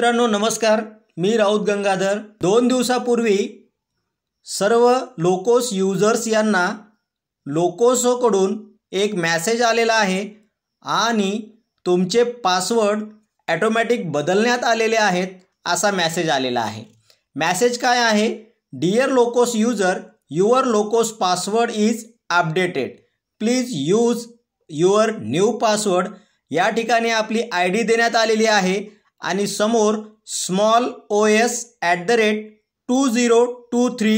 मित्रांनो नमस्कार मी राऊत गंगाधर दोन दिवसापूर्वी सर्व लोकोस युजर्स यांना लोकोसोकडून एक मॅसेज आलेला आहे आणि तुमचे पासवर्ड ॲटोमॅटिक बदलण्यात आलेले आहेत असा मॅसेज आलेला आहे मॅसेज काय आहे dear LokOS user your LokOS password is updated please use your new password या ठिकाणी आपली आय डी देण्यात आलेली आहे आणि समोर small O S at the rate two zero two three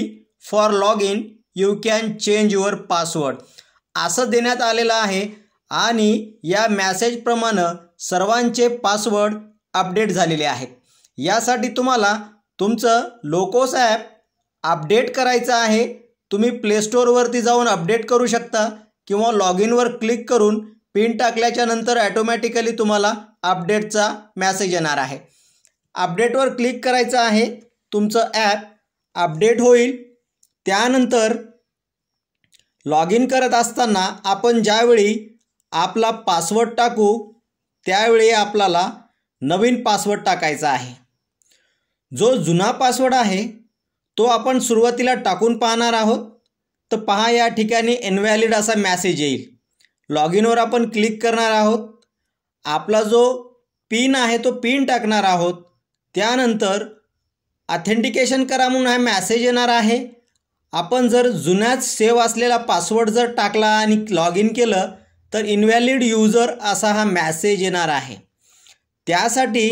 for log in you can change your password असं देण्यात आलेलं आहे आणि या मॅसेजप्रमाणं सर्वांचे पासवर्ड अपडेट झालेले आहेत यासाठी तुम्हाला तुमचं लोकोस ॲप अपडेट करायचं आहे तुम्ही प्लेस्टोरवरती जाऊन अपडेट करू शकता किंवा लॉग इनवर क्लिक करून पिन टाकल्याच्या नंतर ॲटोमॅटिकली तुम्हाला अपडेटचा मॅसेज येणार आहे अपडेटवर क्लिक करायचं आहे तुमचं ॲप अपडेट होईल त्यानंतर लॉग इन करत असताना आपण ज्यावेळी आपला पासवर्ड टाकू त्यावेळी आपल्याला नवीन पासवर्ड टाकायचा आहे जो जुना पासवर्ड आहे तो आपण सुरुवातीला टाकून पाहणार आहोत तर पहा या ठिकाणी इनव्हॅलिड असा मॅसेज येईल लॉग इनवर आपण क्लिक करणार आहोत आपला जो पिन आहे तो पिन टाकणार आहोत त्यानंतर ऑथेंटिकेशन करा म्हणून हा मॅसेज येणार आहे आपण जर जुन्याच सेव असलेला पासवर्ड जर टाकला आणि लॉग इन केलं तर इनव्हॅलिड यूजर असा हा मॅसेज येणार आहे त्यासाठी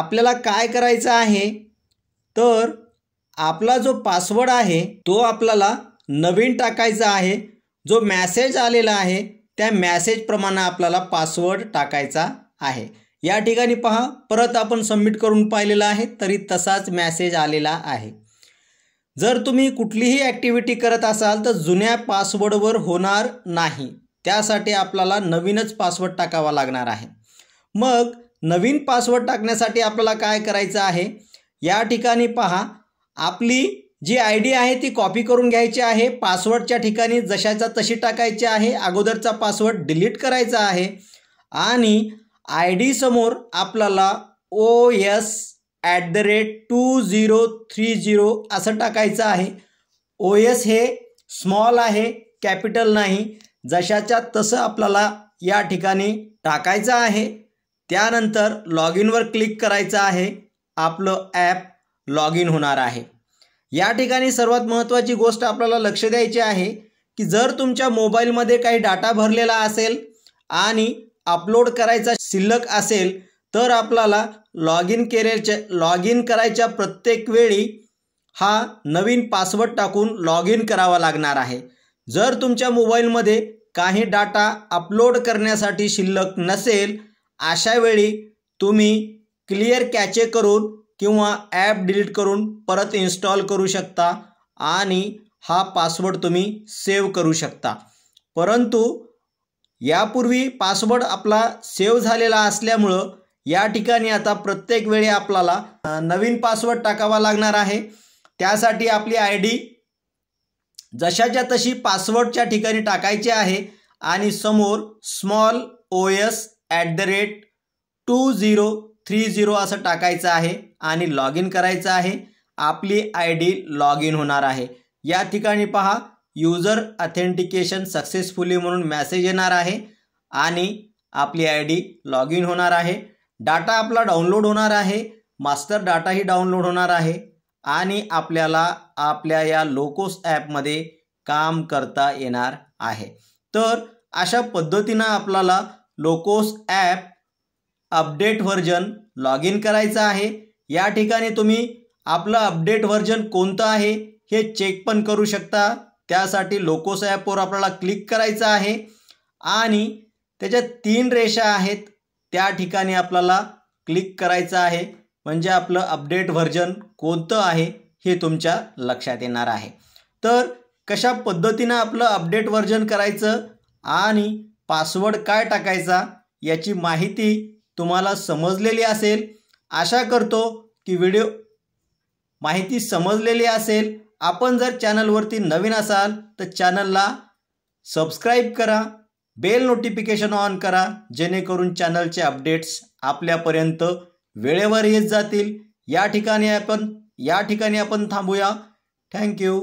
आपल्याला काय करायचं आहे तर आपला जो पासवर्ड आहे तो आपल्याला नवीन टाकायचा आहे जो मॅसेज आलेला आहे त्या मॅसेजप्रमाणे आपल्याला पासवर्ड टाकायचा आहे या ठिकाणी पहा परत आपण सबमिट करून पाहिलेला आहे तरी तसाच मॅसेज आलेला आहे जर तुम्ही कुठलीही ॲक्टिव्हिटी करत असाल तर जुन्या पासवर्डवर होणार नाही त्यासाठी आपल्याला नवीनच पासवर्ड टाकावा लागणार आहे मग नवीन पासवर्ड टाकण्यासाठी आपल्याला काय करायचं आहे या ठिकाणी पहा आपली जी आय डी आहे ती कॉपी करून घ्यायची आहे पासवर्डच्या ठिकाणी जशाचा तशी टाकायची आहे अगोदरचा पासवर्ड डिलीट करायचा आहे आणि आय समोर आपल्याला O S at the rate two zero three zero असं टाकायचं आहे ओ एस हे स्मॉल आहे कॅपिटल नाही जशाच्या तसं आपल्याला या ठिकाणी टाकायचं आहे त्यानंतर लॉग इनवर क्लिक करायचं आहे आपलं ॲप लॉग इन होणार आहे या ठिकाणी सर्वात महत्त्वाची गोष्ट आपल्याला लक्ष द्यायची आहे की जर तुमच्या मोबाईलमध्ये काही डाटा भरलेला असेल आणि अपलोड करायचा शिल्लक असेल तर आपल्याला लॉग इन केल्याच्या लॉग इन करायच्या प्रत्येक वेळी हा नवीन पासवर्ड टाकून लॉग इन करावा लागणार आहे जर तुमच्या मोबाईलमध्ये काही डाटा अपलोड करण्यासाठी शिल्लक नसेल अशावेळी तुम्ही क्लिअर कॅचे करून किंवा ॲप डिलीट करून परत इन्स्टॉल करू शकता आणि हा पासवर्ड तुम्ही सेव्ह करू शकता परंतु यापूर्वी पासवर्ड आपला सेव्ह झालेला असल्यामुळं या ठिकाणी आता प्रत्येक वेळी आपल्याला नवीन पासवर्ड टाकावा लागणार आहे त्यासाठी आपली आय डी जशाच्या तशी पासवर्डच्या ठिकाणी टाकायची आहे आणि समोर small O S at the rate two zero three zero असं टाकायचं आहे आणि लॉग इन करायचं आहे आपली आय डी लॉग इन होणार आहे या ठिकाणी पहा युजर अथेंटिकेशन सक्सेसफुली म्हणून मॅसेज येणार आहे आणि आपली आय डी लॉग इन होणार आहे डाटा आपला डाउनलोड होणार आहे मास्टर डाटाही डाउनलोड होणार आहे आणि आपल्याला आपल्या या लोकोस ॲपमध्ये काम करता येणार आहे तर अशा पद्धतीनं आपल्याला LokOS app update version log in करायचं आहे या ठिकाणी तुम्ही आपलं अपडेट व्हर्जन कोणतं आहे हे चेक पण करू शकता त्यासाठी लोकोस ॲपवर आपल्याला क्लिक करायचं आहे आणि त्याच्या तीन रेषा आहेत त्या ठिकाणी आपल्याला क्लिक करायचं आहे म्हणजे आपलं अपडेट व्हर्जन कोणतं आहे हे तुमच्या लक्षात येणार आहे तर कशा पद्धतीनं आपलं अपडेट व्हर्जन करायचं आणि पासवर्ड काय टाकायचा याची माहिती तुम्हाला समजलेली असेल आशा करतो की व्हिडिओ माहिती समजलेली असेल आपण जर चॅनलवरती नवीन असाल तर चॅनलला सबस्क्राईब करा बेल नोटिफिकेशन ऑन करा जेणेकरून चॅनलचे अपडेट्स आपल्यापर्यंत वेळेवर येत जातील या ठिकाणी आपण या ठिकाणी आपण थांबूया थँक्यू